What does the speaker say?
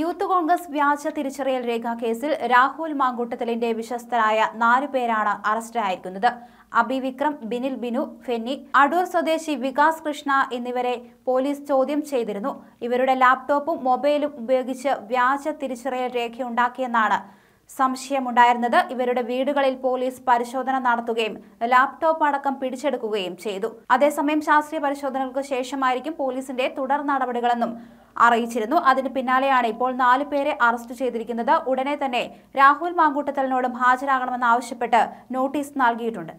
youth Congress വ്യാജ തിരിച്ചറിയൽ രേഖ കേസിൽ രാഹുൽ മാങ്കൂട്ടത്തലിന്റെ വിശ്വസ്തരായ നാലു പേരാണ് അറസ്റ്റിലായിരിക്കുന്നത് അബി വിക്രം ബിനിൽ ബിനു ഫെന്നി അടൂർ സ്വദേശി വികാസ് കൃഷ്ണ എന്നിവരെ പോലീസ് ചോദ്യം ചെയ്തിരുന്നു ഇവരുടെ ലാപ്ടോപ്പും മൊബൈലും ഉപയോഗിച്ച് വ്യാജ തിരിച്ചറിയൽ രേഖയുണ്ടാക്കിയെന്നാണ് സംശയമുണ്ടായിരുന്നത് ഇവരുടെ വീടുകളിൽ പോലീസ് പരിശോധന നടത്തുകയും ലാപ്ടോപ്പ് അടക്കം പിടിച്ചെടുക്കുകയും ചെയ്തു അതേസമയം ശാസ്ത്രീയ പരിശോധനകൾക്ക് ശേഷമായിരിക്കും പോലീസിന്റെ തുടർ നടപടികളെന്നും അറിയിച്ചിരുന്നു അതിന് പിന്നാലെയാണ് ഇപ്പോൾ നാലു പേരെ അറസ്റ്റ് ചെയ്തിരിക്കുന്നത് ഉടനെ തന്നെ രാഹുൽ മാങ്കൂട്ടത്തലിനോടും ഹാജരാകണമെന്നാവശ്യപ്പെട്ട് നോട്ടീസ് നൽകിയിട്ടുണ്ട്